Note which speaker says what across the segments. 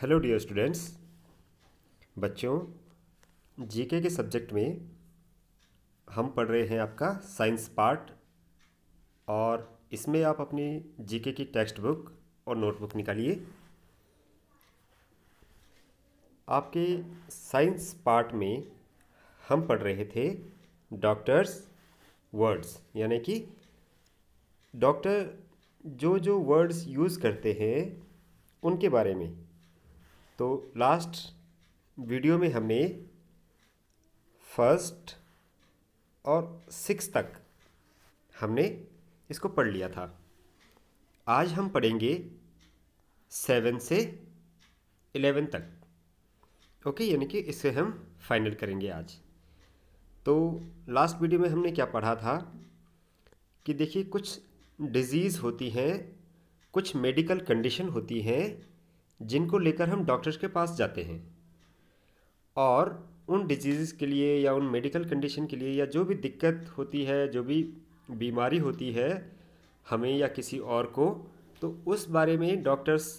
Speaker 1: Hello dear students बच्चों GK के subject में हम पढ़ रहे हैं आपका साइंस पार्ट और इसमें आप अपनी जीके की टेक्स्ट बुक और नोटबुक निकालिए आपके साइंस पार्ट में हम पढ़ रहे थे डॉक्टर्स वर्ड्स यानी कि डॉक्टर जो जो वर्ड्स यूज़ करते हैं उनके बारे में तो लास्ट वीडियो में हमने फर्स्ट और सिक्स तक हमने इसको पढ़ लिया था आज हम पढ़ेंगे सेवन से एलेवन तक ओके यानी कि इसे हम फाइनल करेंगे आज तो लास्ट वीडियो में हमने क्या पढ़ा था कि देखिए कुछ डिज़ीज़ होती हैं कुछ मेडिकल कंडीशन होती हैं जिनको लेकर हम डॉक्टर्स के पास जाते हैं और उन डिजीज़ के लिए या उन मेडिकल कंडीशन के लिए या जो भी दिक्कत होती है जो भी बीमारी होती है हमें या किसी और को तो उस बारे में डॉक्टर्स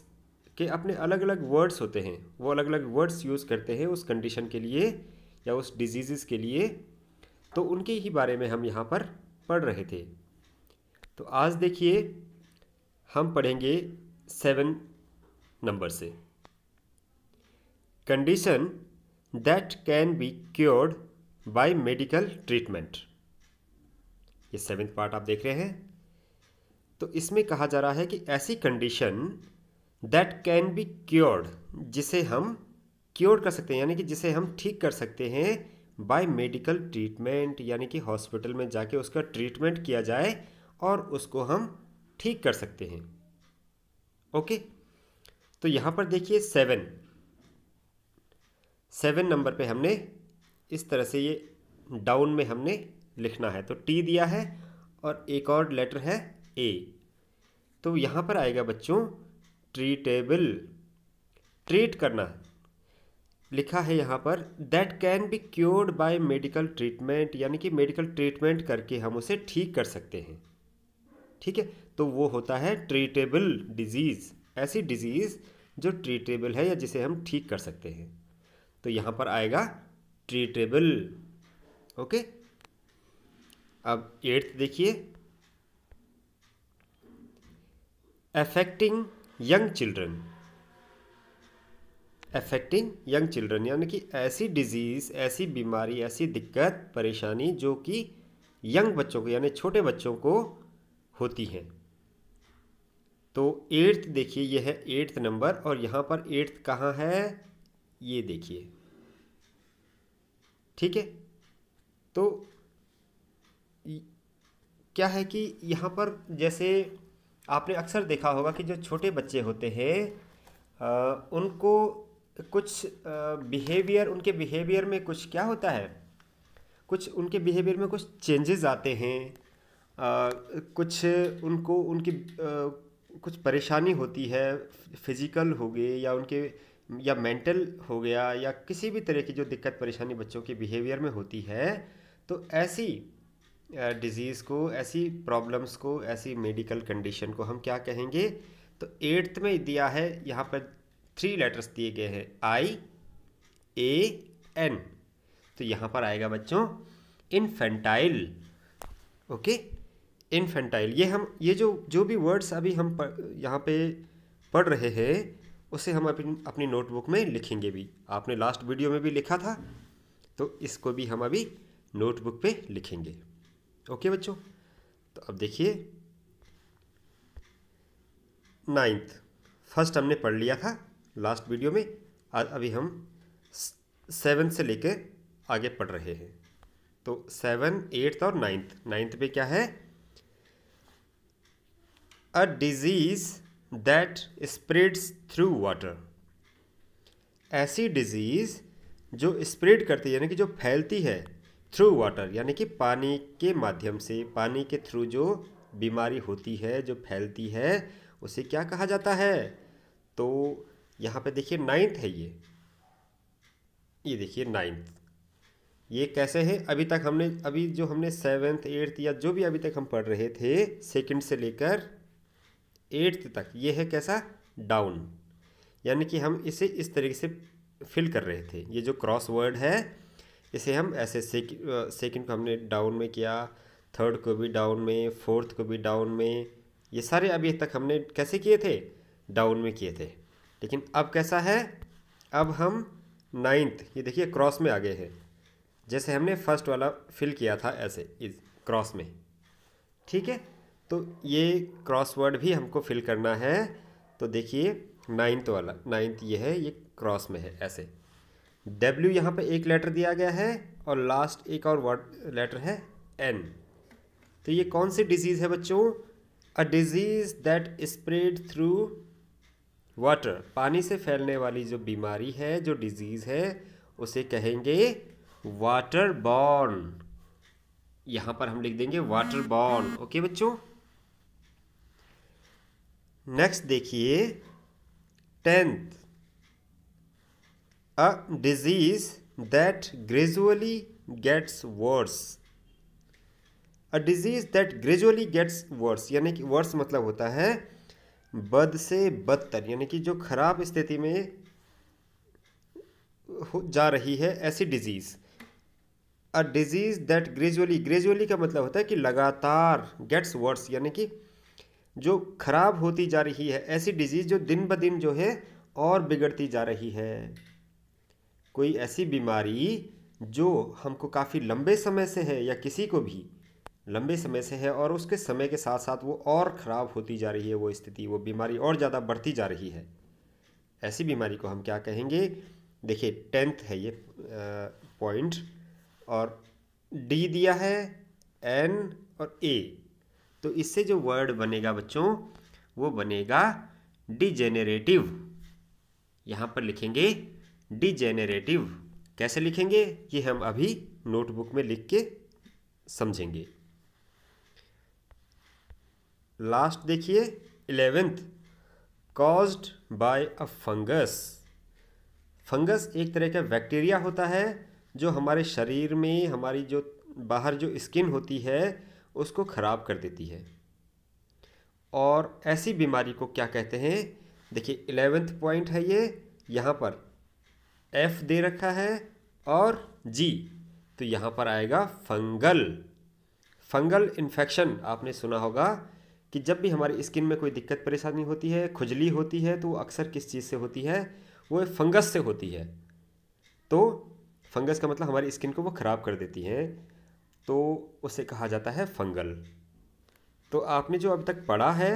Speaker 1: के अपने अलग अलग वर्ड्स होते हैं वो अलग अलग वर्ड्स यूज़ करते हैं उस कंडीशन के लिए या उस डिजीज़ के लिए तो उनके ही बारे में हम यहाँ पर पढ़ रहे थे तो आज देखिए हम पढ़ेंगे सेवन नंबर से condition that can be cured by medical treatment ये सेवेंथ पार्ट आप देख रहे हैं तो इसमें कहा जा रहा है कि ऐसी condition that can be cured जिसे हम क्योर कर सकते हैं यानी कि जिसे हम ठीक कर सकते हैं बाय मेडिकल ट्रीटमेंट यानी कि हॉस्पिटल में जाके उसका ट्रीटमेंट किया जाए और उसको हम ठीक कर सकते हैं ओके okay? तो यहाँ पर देखिए सेवन सेवन नंबर पे हमने इस तरह से ये डाउन में हमने लिखना है तो टी दिया है और एक और लेटर है ए तो यहाँ पर आएगा बच्चों ट्रीटेबल ट्रीट करना लिखा है यहाँ पर that can be cured by medical treatment यानी कि मेडिकल ट्रीटमेंट करके हम उसे ठीक कर सकते हैं ठीक है तो वो होता है ट्रीटेबल डिजीज़ ऐसी डिजीज़ जो ट्रीटेबल है या जिसे हम ठीक कर सकते हैं तो यहाँ पर आएगा ट्रीटेबल ओके अब एट्थ देखिए affecting young children affecting young children यानी कि ऐसी डिजीज़ ऐसी बीमारी ऐसी दिक्कत परेशानी जो कि यंग बच्चों को यानी छोटे बच्चों को होती हैं तो एट्थ देखिए ये है एट्थ नंबर और यहाँ पर एट्थ कहाँ है ये देखिए ठीक है तो क्या है कि यहाँ पर जैसे आपने अक्सर देखा होगा कि जो छोटे बच्चे होते हैं उनको कुछ बिहेवियर उनके बिहेवियर में कुछ क्या होता है कुछ उनके बिहेवियर में कुछ चेंजेस आते हैं आ, कुछ उनको उनकी कुछ परेशानी होती है फिज़िकल हो गए या उनके या मेंटल हो गया या किसी भी तरह की जो दिक्कत परेशानी बच्चों के बिहेवियर में होती है तो ऐसी डिज़ीज़ को ऐसी प्रॉब्लम्स को ऐसी मेडिकल कंडीशन को हम क्या कहेंगे तो एट्थ में दिया है यहाँ पर थ्री लेटर्स दिए गए हैं आई ए एन तो यहाँ पर आएगा बच्चों इनफेंटाइल ओके इनफेंटाइल ये हम ये जो जो भी वर्ड्स अभी हम यहाँ पे पढ़ रहे हैं उसे हम अपनी अपनी नोटबुक में लिखेंगे भी आपने लास्ट वीडियो में भी लिखा था तो इसको भी हम अभी नोटबुक पे लिखेंगे ओके बच्चों तो अब देखिए नाइन्थ फर्स्ट हमने पढ़ लिया था लास्ट वीडियो में आज अभी हम सेवन से लेकर आगे पढ़ रहे हैं तो सेवन एट्थ और नाइन्थ नाइन्थ पे क्या है a disease that spreads through water ऐसी डिजीज़ जो स्प्रेड करती है यानी कि जो फैलती है थ्रू वाटर यानी कि पानी के माध्यम से पानी के थ्रू जो बीमारी होती है जो फैलती है उसे क्या कहा जाता है तो यहाँ पे देखिए नाइन्थ है ये ये देखिए नाइन्थ ये कैसे है अभी तक हमने अभी जो हमने सेवेंथ एट्थ या जो भी अभी तक हम पढ़ रहे थे सेकंड से लेकर एट्थ तक ये है कैसा डाउन यानी कि हम इसे इस तरीके से फिल कर रहे थे ये जो क्रॉस वर्ड है इसे हम ऐसे सेकंड को हमने डाउन में किया थर्ड को भी डाउन में फोर्थ को भी डाउन में ये सारे अभी तक हमने कैसे किए थे डाउन में किए थे लेकिन अब कैसा है अब हम नाइन्थ ये देखिए क्रॉस में आ गए हैं जैसे हमने फर्स्ट वाला फिल किया था ऐसे इस क्रॉस में ठीक है तो ये क्रॉसवर्ड भी हमको फिल करना है तो देखिए नाइन्थ वाला नाइन्थ ये है ये क्रॉस में है ऐसे डब्ल्यू यहाँ पे एक लेटर दिया गया है और लास्ट एक और वर्ड लेटर है एन तो ये कौन सी डिजीज़ है बच्चों a disease that spread through water पानी से फैलने वाली जो बीमारी है जो डिजीज़ है उसे कहेंगे वाटर बॉर्न यहाँ पर हम लिख देंगे वाटर हाँ, बॉर्न हाँ। ओके बच्चों नेक्स्ट देखिए tenth a disease that gradually gets worse a disease that gradually gets worse यानी कि वर्स मतलब होता है बद से बदतर यानी कि जो खराब स्थिति में जा रही है ऐसी disease a disease that gradually gradually का मतलब होता है कि लगातार गेट्स वर्स यानी कि जो खराब होती जा रही है ऐसी डिजीज़ जो दिन ब दिन जो है और बिगड़ती जा रही है कोई ऐसी बीमारी जो हमको काफ़ी लंबे समय से है या किसी को भी लंबे समय से है और उसके समय के साथ साथ वो और ख़राब होती जा रही है वो स्थिति वो बीमारी और ज़्यादा बढ़ती जा रही है ऐसी बीमारी को हम क्या कहेंगे देखिए टेंथ है ये पॉइंट और डी दिया है एन और ए तो इससे जो वर्ड बनेगा बच्चों वो बनेगा डिजेनेरेटिव यहाँ पर लिखेंगे डिजेनेरेटिव कैसे लिखेंगे ये हम अभी नोटबुक में लिख के समझेंगे लास्ट देखिए eleventh caused by a fungus fungus एक तरह का बैक्टीरिया होता है जो हमारे शरीर में हमारी जो बाहर जो स्किन होती है उसको ख़राब कर देती है और ऐसी बीमारी को क्या कहते हैं देखिए इलेवेंथ पॉइंट है ये यहाँ पर एफ दे रखा है और जी तो यहाँ पर आएगा फंगल फंगल इन्फेक्शन आपने सुना होगा कि जब भी हमारी स्किन में कोई दिक्कत परेशानी होती है खुजली होती है तो वो अक्सर किस चीज़ से होती है वो फंगस से होती है तो फंगस का मतलब हमारी स्किन को वो ख़राब कर देती हैं तो उसे कहा जाता है फंगल तो आपने जो अभी तक पढ़ा है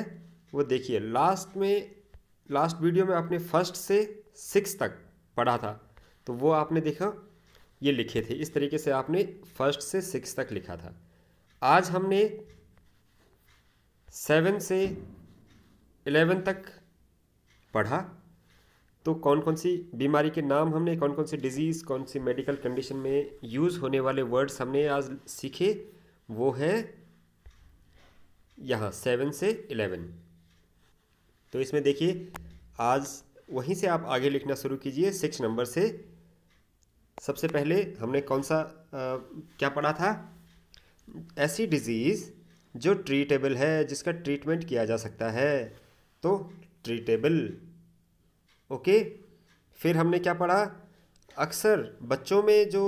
Speaker 1: वो देखिए लास्ट में लास्ट वीडियो में आपने फर्स्ट से सिक्स तक पढ़ा था तो वो आपने देखा ये लिखे थे इस तरीके से आपने फर्स्ट से सिक्स तक लिखा था आज हमने सेवन से एलेवन तक पढ़ा तो कौन कौन सी बीमारी के नाम हमने कौन कौन सी डिजीज़ कौन सी मेडिकल कंडीशन में यूज़ होने वाले वर्ड्स हमने आज सीखे वो है यहाँ सेवन से इलेवन तो इसमें देखिए आज वहीं से आप आगे लिखना शुरू कीजिए सिक्स नंबर से सबसे पहले हमने कौन सा आ, क्या पढ़ा था ऐसी डिजीज़ जो ट्रीटेबल है जिसका ट्रीटमेंट किया जा सकता है तो ट्रीटेबल ओके फिर हमने क्या पढ़ा अक्सर बच्चों में जो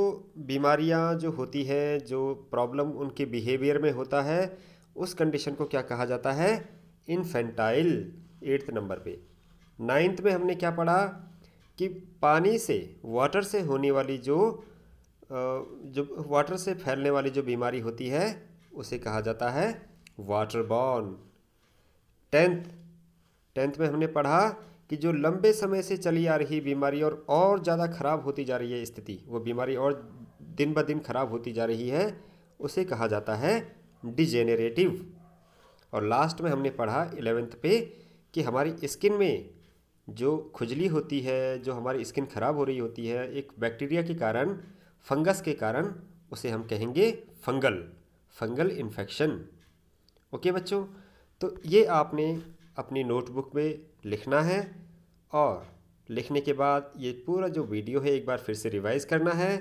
Speaker 1: बीमारियां जो होती हैं जो प्रॉब्लम उनके बिहेवियर में होता है उस कंडीशन को क्या कहा जाता है इन्फेंटाइल एट्थ नंबर पे नाइन्थ में हमने क्या पढ़ा कि पानी से वाटर से होने वाली जो जो वाटर से फैलने वाली जो बीमारी होती है उसे कहा जाता है वाटर बॉर्न टेंथ टेंथ में हमने पढ़ा कि जो लंबे समय से चली आ रही बीमारी और और ज़्यादा खराब होती जा रही है स्थिति वो बीमारी और दिन ब दिन खराब होती जा रही है उसे कहा जाता है डिजेनरेटिव और लास्ट में हमने पढ़ा एलेवेंथ पे कि हमारी स्किन में जो खुजली होती है जो हमारी स्किन खराब हो रही होती है एक बैक्टीरिया के कारण फंगस के कारण उसे हम कहेंगे फंगल फंगल इन्फेक्शन ओके बच्चों तो ये आपने अपनी नोटबुक में लिखना है और लिखने के बाद ये पूरा जो वीडियो है एक बार फिर से रिवाइज़ करना है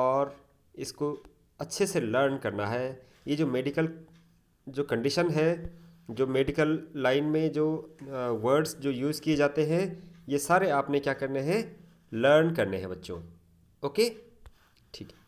Speaker 1: और इसको अच्छे से लर्न करना है ये जो मेडिकल जो कंडीशन है जो मेडिकल लाइन में जो वर्ड्स जो यूज़ किए जाते हैं ये सारे आपने क्या करने हैं लर्न करने हैं बच्चों ओके ठीक है